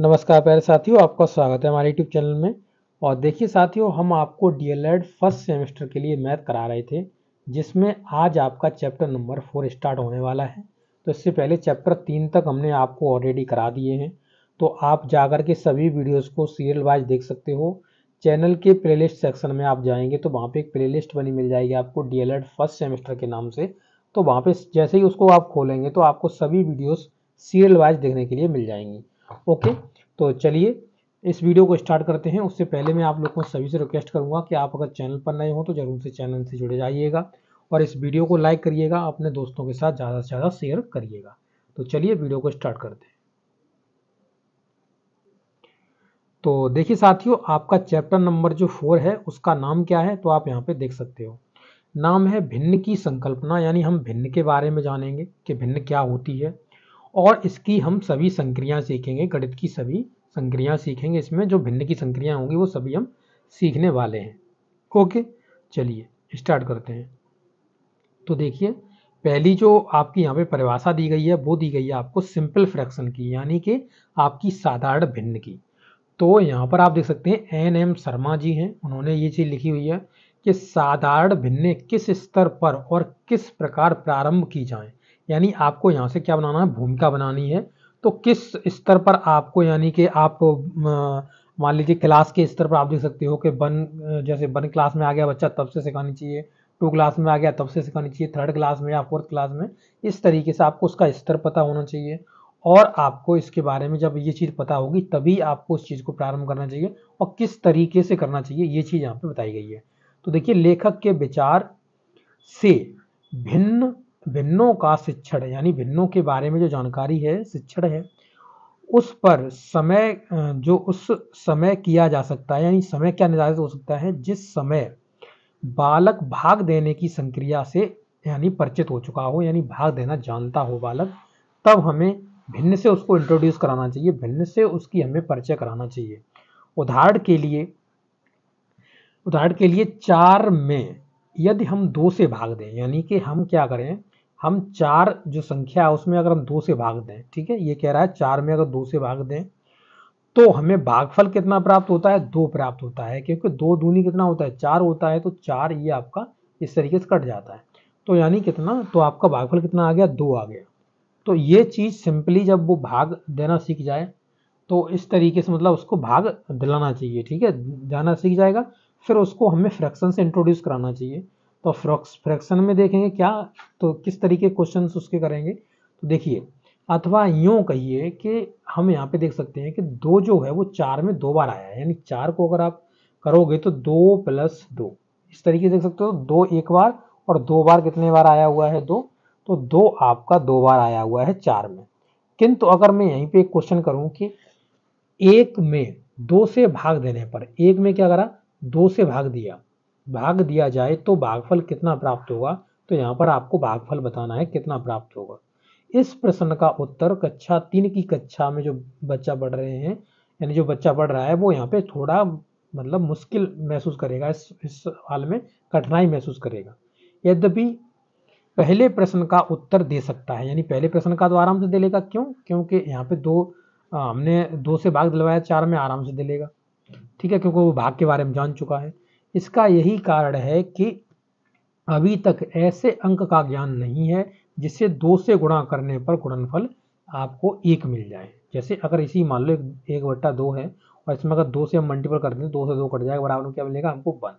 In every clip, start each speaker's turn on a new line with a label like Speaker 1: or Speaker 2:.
Speaker 1: नमस्कार प्यारे साथियों आपका स्वागत है हमारे यूट्यूब चैनल में और देखिए साथियों हम आपको डीएलएड फर्स्ट सेमेस्टर के लिए मैथ करा रहे थे जिसमें आज आपका चैप्टर नंबर फोर स्टार्ट होने वाला है तो इससे पहले चैप्टर तीन तक हमने आपको ऑलरेडी करा दिए हैं तो आप जाकर के सभी वीडियोज़ को सीरियल वाइज देख सकते हो चैनल के प्लेलिस्ट सेक्शन में आप जाएंगे तो वहाँ पर एक प्लेलिस्ट बनी मिल जाएगी आपको डीएलएड फर्स्ट सेमेस्टर के नाम से तो वहाँ पर जैसे ही उसको आप खोलेंगे तो आपको सभी वीडियोज़ सीरियल वाइज देखने के लिए मिल जाएंगी ओके तो चलिए इस वीडियो को स्टार्ट करते हैं उससे पहले मैं आप लोग को सभी से रिक्वेस्ट करूंगा कि आप अगर चैनल पर नए हो तो ज़रूर से चैनल से जुड़े जाइएगा और इस वीडियो को लाइक करिएगा अपने दोस्तों के साथ ज़्यादा से ज़्यादा शेयर करिएगा तो चलिए वीडियो को स्टार्ट करते हैं तो देखिए साथियों आपका चैप्टर नंबर जो फोर है उसका नाम क्या है तो आप यहाँ पे देख सकते हो नाम है भिन्न की संकल्पना यानी हम भिन्न के बारे में जानेंगे कि भिन्न क्या होती है और इसकी हम सभी संक्रियाँ सीखेंगे गणित की सभी संक्रियाँ सीखेंगे इसमें जो भिन्न की संक्रियाँ होंगी वो सभी हम सीखने वाले हैं ओके चलिए स्टार्ट करते हैं तो देखिए पहली जो आपकी यहाँ पे परिभाषा दी गई है वो दी गई है आपको सिंपल फ्रैक्शन की यानी कि आपकी साधारण भिन्न की तो यहाँ पर आप देख सकते हैं एन एम शर्मा जी हैं उन्होंने ये चीज़ लिखी हुई है कि साधारण भिन्न किस स्तर पर और किस प्रकार प्रारंभ की जाए यानी आपको यहाँ से क्या बनाना है भूमिका बनानी है तो किस स्तर पर आपको यानी कि आप मान लीजिए क्लास के स्तर पर आप देख सकते हो कि वन जैसे वन क्लास में आ गया बच्चा तब से सिखानी चाहिए टू क्लास में आ गया तब से सिखानी चाहिए थर्ड क्लास में या फोर्थ क्लास में इस तरीके से आपको उसका स्तर पता होना चाहिए और आपको इसके बारे में जब ये चीज़ पता होगी तभी आपको उस चीज़ को प्रारंभ करना चाहिए और किस तरीके से करना चाहिए ये चीज़ यहाँ पे बताई गई है तो देखिए लेखक के विचार से भिन्न भिन्नों का शिक्षण यानी भिन्नों के बारे में जो जानकारी है शिक्षण है उस पर समय जो उस समय किया जा सकता है यानी समय क्या निर्धारित हो सकता है जिस समय बालक भाग देने की संक्रिया से यानी परिचित हो चुका हो यानी भाग देना जानता हो बालक तब हमें भिन्न से उसको इंट्रोड्यूस कराना चाहिए भिन्न से उसकी हमें परिचय कराना चाहिए उदाहरण के लिए उदाहरण के लिए चार में यदि हम दो से भाग दें यानी कि हम क्या करें हम चार जो संख्या है उसमें अगर हम दो से भाग दें ठीक है ये कह रहा है चार में अगर दो से भाग दें तो हमें भागफल कितना प्राप्त होता है दो प्राप्त होता है क्योंकि दो दूनी कितना होता है चार होता है तो चार ये आपका इस तरीके से कट जाता है तो यानी कितना तो आपका भागफल कितना आ गया दो आ गया तो ये चीज़ सिंपली जब वो भाग देना सीख जाए तो इस तरीके से मतलब उसको भाग दिलाना चाहिए ठीक है जाना सीख जाएगा फिर उसको हमें फ्रैक्शन से इंट्रोड्यूस कराना चाहिए तो फ्रैक्शन में देखेंगे क्या तो किस तरीके क्वेश्चन उसके करेंगे तो देखिए अथवा यूँ कहिए कि हम यहाँ पे देख सकते हैं कि दो जो है वो चार में दो बार आया है यानी चार को अगर आप करोगे तो दो प्लस दो इस तरीके से देख सकते हो दो एक बार और दो बार कितने बार आया हुआ है दो तो दो आपका दो बार आया हुआ है चार में किंतु अगर मैं यहीं पे एक क्वेश्चन करूं कि एक में दो से भाग देने पर एक में क्या करा दो से भाग दिया भाग दिया जाए तो भागफल कितना प्राप्त होगा तो यहाँ पर आपको भागफल बताना है कितना प्राप्त होगा इस प्रश्न का उत्तर कक्षा तीन की कक्षा में जो बच्चा पढ़ रहे हैं यानी जो बच्चा पढ़ रहा है वो यहाँ पे थोड़ा मतलब मुश्किल महसूस करेगा इस इस हाल में कठिनाई महसूस करेगा यद्यपि पहले प्रश्न का उत्तर दे सकता है यानी पहले प्रश्न का तो आराम से दे लेगा क्यों क्योंकि यहाँ पे दो हमने दो से भाग दिलवाया चार में आराम से दे लेगा ठीक है क्योंकि वो भाग के बारे में जान चुका है इसका यही कारण है कि अभी तक ऐसे अंक का ज्ञान नहीं है जिससे दो से गुणा करने पर गुणनफल आपको एक मिल जाए जैसे अगर इसी मान लो एक बट्टा दो है और इसमें अगर दो से हम मल्टीपल कर दें दो से दो कट जाएगा बराबर क्या मिलेगा हमको वन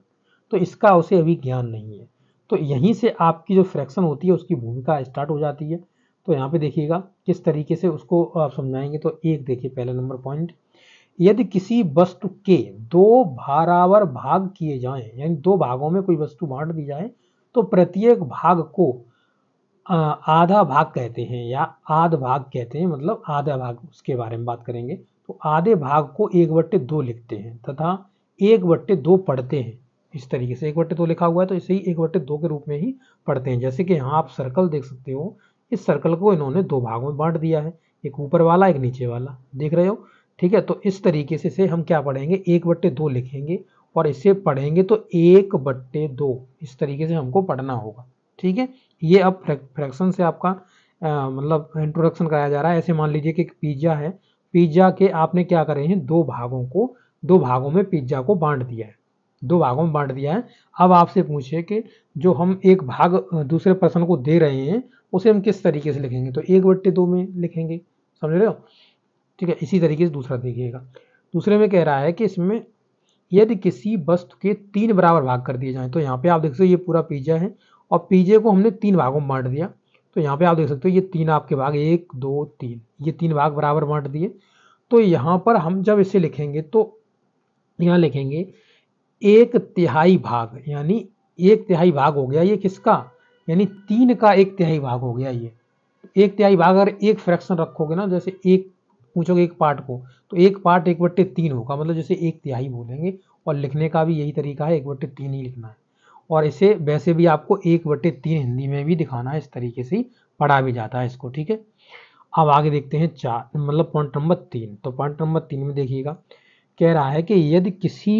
Speaker 1: तो इसका उसे अभी ज्ञान नहीं है तो यहीं से आपकी जो फ्रैक्शन होती है उसकी भूमिका स्टार्ट हो जाती है तो यहाँ पे देखिएगा किस तरीके से उसको आप समझाएंगे तो एक देखिए पहला नंबर पॉइंट यदि किसी वस्तु के दो भारावर भाग किए जाएं यानी दो भागों में कोई वस्तु बांट दी जाए तो प्रत्येक भाग को आधा भाग कहते हैं या आध भाग कहते हैं मतलब आधा भाग उसके बारे में बात करेंगे तो आधे भाग को एक बट्टे दो लिखते हैं तथा एक बट्टे दो पढ़ते हैं इस तरीके से एक बट्टे दो लिखा हुआ है तो इसे ही एक बट्टे दो के रूप में ही पढ़ते हैं जैसे कि यहाँ आप सर्कल देख सकते हो इस सर्कल को इन्होंने दो भागों में बांट दिया है एक ऊपर वाला एक नीचे वाला देख रहे हो ठीक है तो इस तरीके से से हम क्या पढ़ेंगे एक बट्टे दो लिखेंगे और इसे पढ़ेंगे तो एक बट्टे दो इस तरीके से हमको पढ़ना होगा ठीक है ये अब फ्रैक्शन से आपका आ, मतलब इंट्रोडक्शन कराया जा रहा है ऐसे मान लीजिए कि पिज्ज़ा है पिज्ज़ा के आपने क्या करे हैं दो भागों को दो भागों में पिज्ज़ा को बांट दिया है दो भागों में बांट दिया है अब आपसे पूछे कि जो हम एक भाग दूसरे पर्सन को दे रहे हैं उसे हम किस तरीके से लिखेंगे तो एक बट्टे दो में लिखेंगे समझ रहे हो ठीक है इसी तरीके से दूसरा देखिएगा दूसरे में कह रहा है कि इसमें यदि किसी वस्तु के तीन बराबर भाग कर दिए जाए तो यहाँ पे आप देख सकते हो ये पूरा पिज्जा है और पिज्जे को हमने तीन भागों में बांट दिया तो यहाँ पे आप देख सकते हो ये तीन आपके भाग एक दो तीन ये तीन भाग बराबर बांट दिए तो यहाँ पर हम जब इसे लिखेंगे तो यहाँ लिखेंगे एक तिहाई भाग यानी एक तिहाई भाग हो गया ये किसका यानी तीन का एक तिहाई भाग हो गया ये एक तिहाई भाग अगर एक फ्रैक्शन रखोगे ना जैसे एक पूछोगे एक पार्ट को तो एक पार्ट एक बट्टे तीन होगा मतलब जैसे एक तिहाई बोलेंगे और लिखने का भी यही तरीका है एक बट्टे तीन ही लिखना है और इसे वैसे भी आपको एक बट्टे तीन हिंदी में भी दिखाना है इस तरीके से पढ़ा भी जाता है इसको ठीक है अब आगे देखते हैं चार मतलब पॉइंट नंबर तीन तो पॉइंट नंबर तीन में देखिएगा कह रहा है कि यदि किसी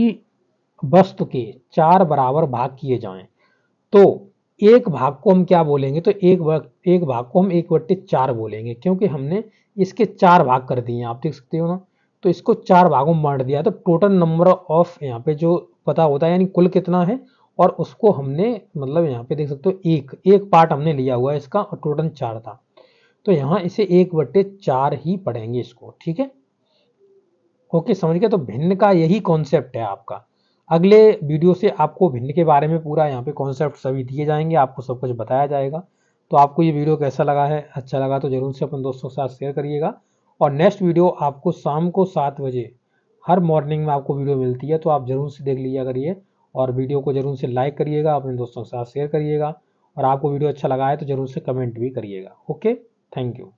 Speaker 1: वस्तु के चार बराबर भाग किए जाएं तो एक भाग को हम क्या बोलेंगे तो एक भाग एक भाग को हम एक बट्टे चार बोलेंगे क्योंकि हमने इसके चार भाग कर दिए आप देख सकते हो ना तो इसको चार भागों में बांट दिया तो टोटल नंबर ऑफ यहाँ पे जो पता होता है यानी कुल कितना है और उसको हमने मतलब यहाँ पे देख सकते हो एक एक पार्ट हमने लिया हुआ है इसका और टोटल चार था तो यहाँ इसे एक बट्टे चार ही पढ़ेंगे इसको ठीक है ओके समझ गए तो भिन्न का यही कॉन्सेप्ट है आपका अगले वीडियो से आपको भिन्न के बारे में पूरा यहाँ पे कॉन्सेप्ट सभी दिए जाएंगे आपको सब कुछ बताया जाएगा तो आपको ये वीडियो कैसा लगा है अच्छा लगा तो ज़रूर से अपने दोस्तों के साथ शेयर करिएगा और नेक्स्ट वीडियो आपको शाम को सात बजे हर मॉर्निंग में आपको वीडियो मिलती है तो आप ज़रूर से देख लीजिए करिए और वीडियो को ज़रूर से लाइक करिएगा अपने दोस्तों के साथ शेयर करिएगा और आपको वीडियो अच्छा लगा है तो ज़रूर से कमेंट भी करिएगा ओके थैंक यू